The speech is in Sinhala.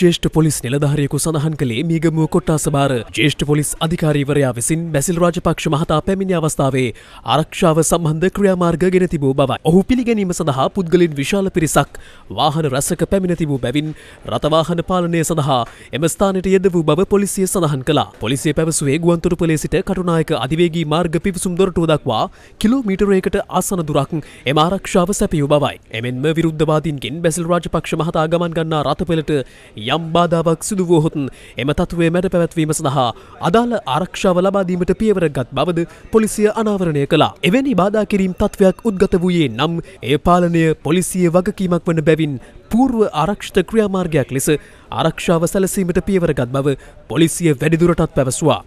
ජේෂ්ඨ පොලිස් නිලධාරියෙකු සඳහන් කළේ මීගමුව කොට්ටාසභාර ජේෂ්ඨ පොලිස් අධිකාරීවරයා විසින් බැසිල් රාජපක්ෂ මහතා පැමිණි අවස්ථාවේ ආරක්ෂාව සම්බන්ධ ක්‍රියාමාර්ග ගෙන තිබූ බවයි. ඔහු පිළිගැනීම සඳහා පුද්ගලින් විශාල පිරිසක් වාහන රැසක පැමිණ තිබූ බැවින් රථවාහන පාලනය සඳහා එම ස්ථානයට යෙද වූ බව පොලිසිය සඳහන් කළා. පොලිසිය පැවසුවේ ගුවන්තොටුපළේ සිට කටුනායක අධිවේගී මාර්ග පිවිසුම් දොරටුව දක්වා කිලෝමීටරයකට ආසන දුරක් එම ආරක්ෂාව සැපියූ බවයි. එමෙන්ම විරුද්ධවාදීන්ගෙන් බැසිල් රාජපක්ෂ මහතා ගමන් ගන්නා රථපෙළට යම් බාධාවක් සිදු වුවහොතුන් එම තත්ත්වය මැඩ පැවැත්වීම සඳහා අදාළ ආරක්ෂාව ලබාදීමට පියවරගත් බවද පොලිසිය අනාවරණය කළා. එවැනි බාධා කිරීම් තත්ත්වයක් උද්ගත වූයේ නම් ඒ පාලනය පොලිසිය වගකීමක් වන බැවින් පූර්ව ආරක්ෂිත ක්‍රියාමාර්ගයක් ලෙස ආරක්ෂාව සැලසීමට පියවරගත් බව පොලිසිය වැඩිදුරටත් පැවසවා.